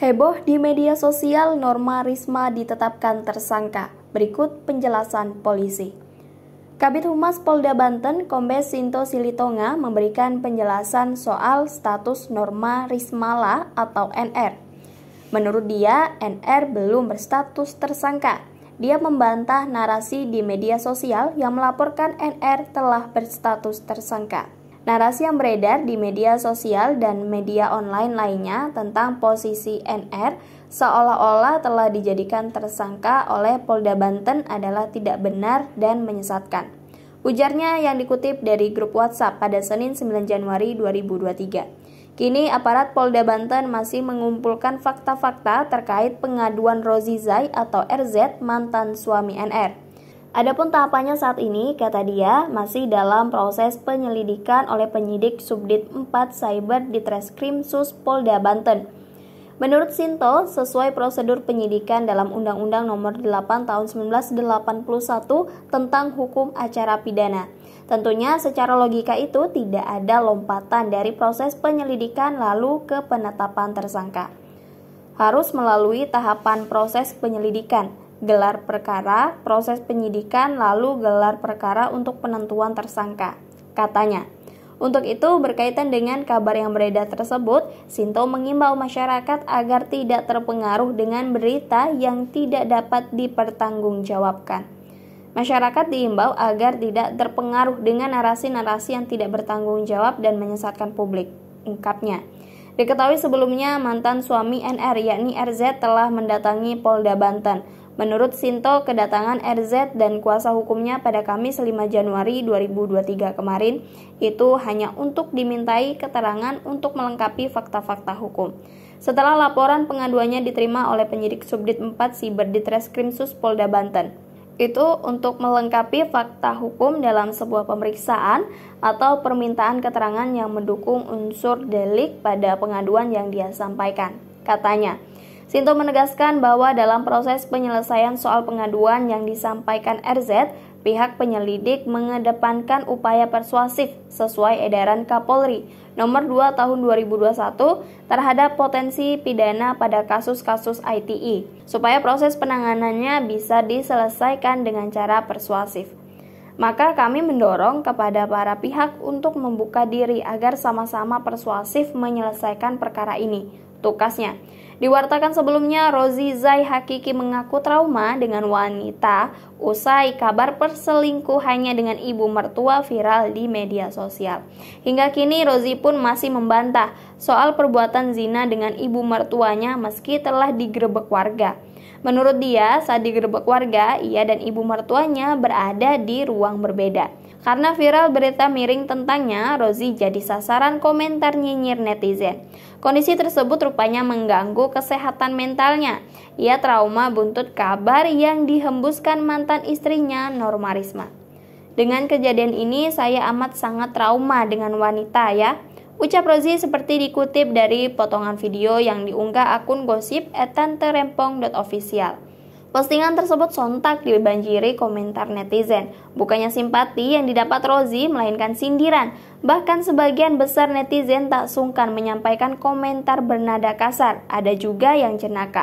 Heboh di media sosial Norma Risma ditetapkan tersangka. Berikut penjelasan polisi. Kabit Humas Polda Banten, Kombes Sinto Silitonga memberikan penjelasan soal status Norma Rismala atau NR. Menurut dia, NR belum berstatus tersangka. Dia membantah narasi di media sosial yang melaporkan NR telah berstatus tersangka. Narasi yang beredar di media sosial dan media online lainnya tentang posisi NR seolah-olah telah dijadikan tersangka oleh Polda Banten adalah tidak benar dan menyesatkan. Ujarnya yang dikutip dari grup WhatsApp pada Senin 9 Januari 2023. Kini aparat Polda Banten masih mengumpulkan fakta-fakta terkait pengaduan Rozi Zai atau RZ mantan suami NR. Adapun tahapannya saat ini, kata dia, masih dalam proses penyelidikan oleh penyidik Subdit 4 Cyber di Treskrim Sus Polda Banten. Menurut Sinto, sesuai prosedur penyidikan dalam Undang-Undang Nomor 8 Tahun 1981 tentang Hukum Acara Pidana. Tentunya secara logika itu tidak ada lompatan dari proses penyelidikan lalu ke penetapan tersangka. Harus melalui tahapan proses penyelidikan, gelar perkara, proses penyidikan, lalu gelar perkara untuk penentuan tersangka. Katanya, untuk itu, berkaitan dengan kabar yang beredar tersebut, Sinto mengimbau masyarakat agar tidak terpengaruh dengan berita yang tidak dapat dipertanggungjawabkan. Masyarakat diimbau agar tidak terpengaruh dengan narasi-narasi yang tidak bertanggung jawab dan menyesatkan publik, ungkapnya. Diketahui sebelumnya mantan suami NR yakni RZ telah mendatangi Polda Banten Menurut Sinto, kedatangan RZ dan kuasa hukumnya pada Kamis 5 Januari 2023 kemarin itu hanya untuk dimintai keterangan untuk melengkapi fakta-fakta hukum. Setelah laporan pengaduannya diterima oleh penyidik Subdit 4 Siber Ditreskrimsus Polda Banten. Itu untuk melengkapi fakta hukum dalam sebuah pemeriksaan atau permintaan keterangan yang mendukung unsur delik pada pengaduan yang dia sampaikan. Katanya, Sinto menegaskan bahwa dalam proses penyelesaian soal pengaduan yang disampaikan RZ, pihak penyelidik mengedepankan upaya persuasif sesuai edaran Kapolri nomor 2 tahun 2021 terhadap potensi pidana pada kasus-kasus ITE, supaya proses penanganannya bisa diselesaikan dengan cara persuasif. Maka kami mendorong kepada para pihak untuk membuka diri agar sama-sama persuasif menyelesaikan perkara ini tukasnya. Diwartakan sebelumnya, Rozi Zai Hakiki mengaku trauma dengan wanita usai kabar perselingkuhannya dengan ibu mertua viral di media sosial. Hingga kini Rozi pun masih membantah soal perbuatan zina dengan ibu mertuanya meski telah digerebek warga. Menurut dia, saat digerebek warga, ia dan ibu mertuanya berada di ruang berbeda. Karena viral berita miring tentangnya, Rozi jadi sasaran komentar nyinyir netizen. Kondisi tersebut rupanya mengganggu kesehatan mentalnya. Ia trauma buntut kabar yang dihembuskan mantan istrinya Norma Risma. Dengan kejadian ini, saya amat sangat trauma dengan wanita ya. Ucap Rozi seperti dikutip dari potongan video yang diunggah akun gosip etanterempong.official. Postingan tersebut sontak dibanjiri komentar netizen. Bukannya simpati yang didapat Rozi, melainkan sindiran. Bahkan sebagian besar netizen tak sungkan menyampaikan komentar bernada kasar. Ada juga yang jenaka.